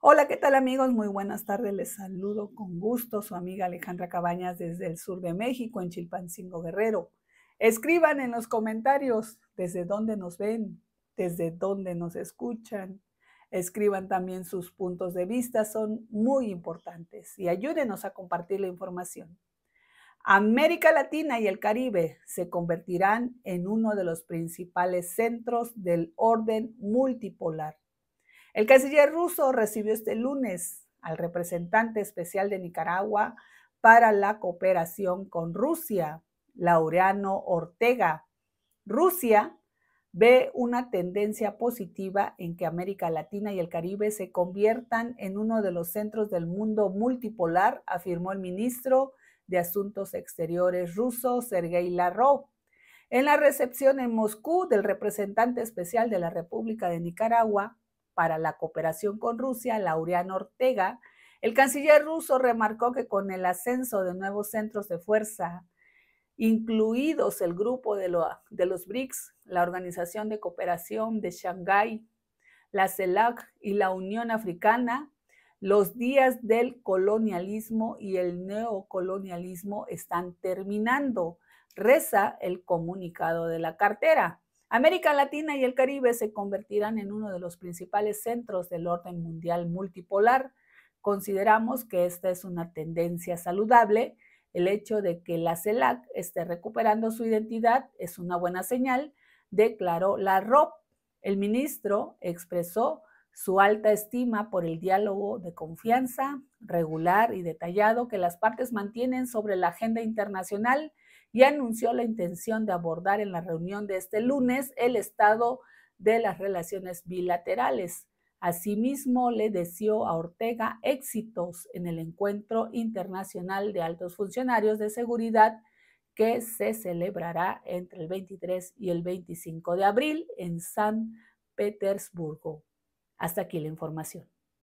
Hola, ¿qué tal amigos? Muy buenas tardes. Les saludo con gusto su amiga Alejandra Cabañas desde el sur de México, en Chilpancingo Guerrero. Escriban en los comentarios desde dónde nos ven, desde dónde nos escuchan. Escriban también sus puntos de vista, son muy importantes y ayúdenos a compartir la información. América Latina y el Caribe se convertirán en uno de los principales centros del orden multipolar el canciller ruso recibió este lunes al representante especial de Nicaragua para la cooperación con Rusia, Laureano Ortega. Rusia ve una tendencia positiva en que América Latina y el Caribe se conviertan en uno de los centros del mundo multipolar, afirmó el ministro de Asuntos Exteriores ruso, Sergei Lavrov. En la recepción en Moscú del representante especial de la República de Nicaragua, para la cooperación con Rusia, Laureano Ortega, el canciller ruso remarcó que con el ascenso de nuevos centros de fuerza, incluidos el grupo de, los BRICS, la Organización de Cooperación de Shanghái, la CELAC y la Unión Africana, los días del colonialismo y el neocolonialismo están terminando, reza el comunicado de la cartera. América Latina y el Caribe se convertirán en uno de los principales centros del orden mundial multipolar. Consideramos que esta es una tendencia saludable. El hecho de que la CELAC esté recuperando su identidad es una buena señal, declaró la ROP. El ministro expresó su alta estima por el diálogo de confianza regular y detallado que las partes mantienen sobre la agenda internacional y anunció la intención de abordar en la reunión de este lunes el estado de las relaciones bilaterales. Asimismo, le deseó a Ortega éxitos en el encuentro internacional de altos funcionarios de seguridad que se celebrará entre el 23 y el 25 de abril en San Petersburgo. Hasta aquí la información.